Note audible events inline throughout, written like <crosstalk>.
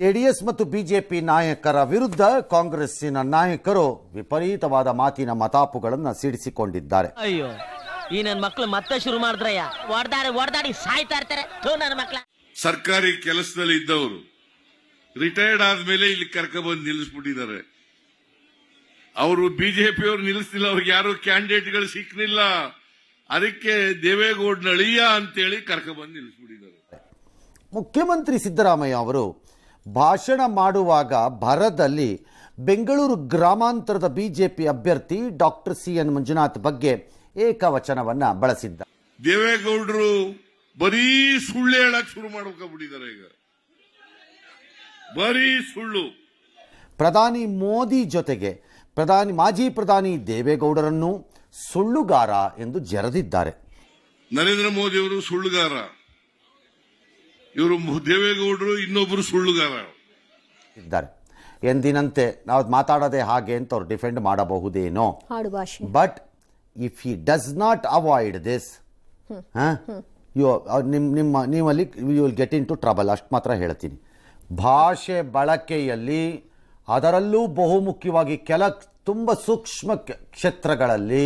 JDS ಮತ್ತು BJP ನಾಯಕರ ವಿರುದ್ಧ ಕಾಂಗ್ರೆಸ್ಸಿನ ನಾಯಕರು ವಿಪರೀತವಾದ ಮಾತಿನ ಮತಾಪುಗಳನ್ನು ಸಿಡಿಸಿಕೊಂಡಿದ್ದಾರೆ ಅಯ್ಯೋ ಈ ನನ್ನ ಮಕ್ಕಳು ಮತ್ತೆ ಶುರು ಮಾಡಿದ್ರಯ್ಯ ಒಡ್ದಾಡಿ ಒಡ್ದಾಡಿ ಸಾಯ್ತಾ ಇರ್ತಾರೆ ನನ್ನ ಮಕ್ಕಳ ಸರ್ಕಾರಿ ಕೆಲಸದಲ್ಲಿ ಇದ್ದವರು ರಿಟೈರ್ಡ್ ಆದ್ಮೇಲೆ ಇಲ್ಲಿ ಕರ್ಕೊಂಡ್ಬಂದು ನಿಲ್ಲಿಸ್ಬಿಟ್ಟಿದ್ದಾರೆ ಅವರು ಬಿಜೆಪಿಯವರು ನಿಲ್ಲಿಸ್ತಿಲ್ಲ ಅವ್ರಿಗೆ ಯಾರು ಕ್ಯಾಂಡಿಡೇಟ್ಗಳು ಸಿಕ್ಕಲಿಲ್ಲ ಅದಕ್ಕೆ ದೇವೇಗೌಡನಳಿಯ ಅಂತೇಳಿ ಕರ್ಕೊಂಡ್ಬಂದು ನಿಲ್ಲಿಸ್ಬಿಟ್ಟಿದ್ದಾರೆ ಮುಖ್ಯಮಂತ್ರಿ ಸಿದ್ದರಾಮಯ್ಯ ಅವರು ಭಾಷಣ ಮಾಡುವಾಗ ಭರದಲ್ಲಿ ಬೆಂಗಳೂರು ಗ್ರಾಮಾಂತರದ ಬಿಜೆಪಿ ಅಭ್ಯರ್ಥಿ ಡಾಕ್ಟರ್ ಸಿ ಎನ್ ಮಂಜುನಾಥ್ ಬಗ್ಗೆ ಏಕವಚನವನ್ನ ಬಳಸಿದ್ದ ದೇವೇಗೌಡರು ಬರೀ ಸುಳ್ಳು ಹೇಳಕ್ ಶುರು ಮಾಡ್ಕೊಂಡ್ಬಿಟ್ಟಿದ್ದಾರೆ ಈಗ ಬರೀ ಸುಳ್ಳು ಪ್ರಧಾನಿ ಮೋದಿ ಜೊತೆಗೆ ಪ್ರಧಾನಿ ಮಾಜಿ ಪ್ರಧಾನಿ ದೇವೇಗೌಡರನ್ನು ಸುಳ್ಳುಗಾರ ಎಂದು ಜರೆದಿದ್ದಾರೆ ನರೇಂದ್ರ ಮೋದಿಯವರು ಸುಳ್ಳುಗಾರ ಇವರು ದೇವೇಗೌಡರು ಇನ್ನೊಬ್ಬರು ಸುಳ್ಳುಗಾರ ಇದ್ದಾರೆ ಎಂದಿನಂತೆ ನಾವು ಮಾತಾಡದೆ ಹಾಗೆ ಅಂತ ಅವ್ರು ಡಿಫೆಂಡ್ ಮಾಡಬಹುದೇನೋ but if he does not avoid this you ನಿಮ್ಮ ನಿಮ್ಮ ನೀವಲ್ಲಿ you will get into trouble ಅಷ್ಟು ಮಾತ್ರ ಹೇಳ್ತೀನಿ ಭಾಷೆ ಬಳಕೆಯಲ್ಲಿ ಅದರಲ್ಲೂ ಬಹುಮುಖ್ಯವಾಗಿ ಕೆಲ ತುಂಬ ಸೂಕ್ಷ್ಮ ಕ್ಷೇತ್ರಗಳಲ್ಲಿ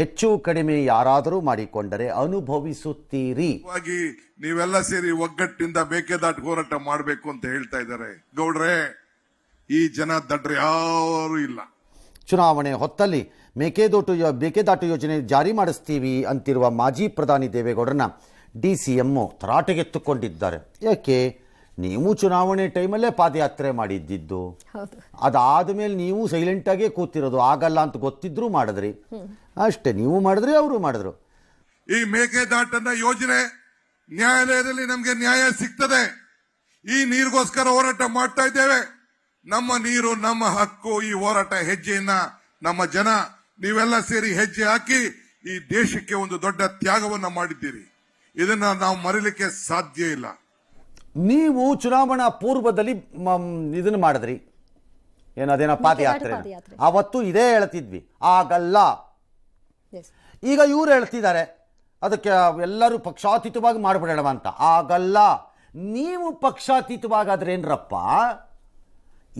ಹೆಚ್ಚು ಕಡಿಮೆ ಯಾರಾದರೂ ಮಾಡಿಕೊಂಡರೆ ಅನುಭವಿಸುತ್ತೀರಿ ನೀವೆಲ್ಲ ಸೇರಿ ಒಗ್ಗಟ್ಟಿಂದ ಬೇಕೆದಾಟ್ ಹೋರಾಟ ಮಾಡಬೇಕು ಅಂತ ಹೇಳ್ತಾ ಇದ್ದಾರೆ ಗೌಡ್ರೆ ಈ ಜನ ದಡ್ರ ಯಾರು ಇಲ್ಲ ಚುನಾವಣೆ ಹೊತ್ತಲ್ಲಿ ಮೇಕೆದೋಟು ಬೇಕೆದಾಟು ಯೋಜನೆ ಜಾರಿ ಮಾಡಿಸ್ತೀವಿ ಅಂತಿರುವ ಮಾಜಿ ಪ್ರಧಾನಿ ದೇವೇಗೌಡರನ್ನ ಡಿ ಸಿ ಎಂ ತರಾಟೆಗೆತ್ತುಕೊಂಡಿದ್ದಾರೆ ಯಾಕೆ ನೀವು ಚುನಾವಣೆ ಟೈಮಲ್ಲೇ ಪಾದಯಾತ್ರೆ ಮಾಡಿದ್ದಿದ್ದು ಅದಾದ ಮೇಲೆ ನೀವು ಸೈಲೆಂಟಾಗೇ ಕೂತಿರೋದು ಆಗಲ್ಲ ಅಂತ ಗೊತ್ತಿದ್ರು ಮಾಡಿದ್ರಿ ಅಷ್ಟೇ ನೀವು ಮಾಡಿದ್ರಿ ಅವರು ಮಾಡಿದ್ರು ಈ ಮೇಕೆದಾಟನ್ನ ಯೋಜನೆ ನ್ಯಾಯಾಲಯದಲ್ಲಿ ನಮಗೆ ನ್ಯಾಯ ಸಿಗ್ತದೆ ಈ ನೀರಿಗೋಸ್ಕರ ಹೋರಾಟ ಮಾಡ್ತಾ ಇದ್ದೇವೆ ನಮ್ಮ ನೀರು ನಮ್ಮ ಹಕ್ಕು ಈ ಹೋರಾಟ ಹೆಜ್ಜೆಯನ್ನ ನಮ್ಮ ಜನ ನೀವೆಲ್ಲ ಸೇರಿ ಹೆಜ್ಜೆ ಹಾಕಿ ಈ ದೇಶಕ್ಕೆ ಒಂದು ದೊಡ್ಡ ತ್ಯಾಗವನ್ನ ಮಾಡಿದ್ದೀರಿ ಇದನ್ನ ನಾವು ಮರೀಲಿಕ್ಕೆ ಸಾಧ್ಯ ಇಲ್ಲ ನೀವು ಚುನಾವಣಾ ಪೂರ್ವದಲ್ಲಿ ಇದನ್ನು ಮಾಡಿದ್ರಿ ಏನು ಅದೇನೋ ಪಾದಯಾತ್ರೆ ಅವತ್ತು ಇದೇ ಹೇಳ್ತಿದ್ವಿ ಆಗಲ್ಲ ಈಗ ಇವ್ರು ಹೇಳ್ತಿದ್ದಾರೆ ಅದಕ್ಕೆ ಎಲ್ಲರೂ ಪಕ್ಷಾತೀತವಾಗಿ ಮಾಡಿಬಿಡೋಣ ಅಂತ ಆಗಲ್ಲ ನೀವು ಆದರೆ ಏನರಪ್ಪ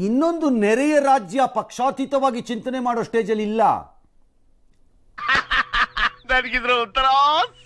ಇನ್ನೊಂದು ನೆರೆಯ ರಾಜ್ಯ ಪಕ್ಷಾತೀತವಾಗಿ ಚಿಂತನೆ ಮಾಡೋ ಸ್ಟೇಜಲ್ಲಿ ಇಲ್ಲ ಉತ್ತರ <laughs>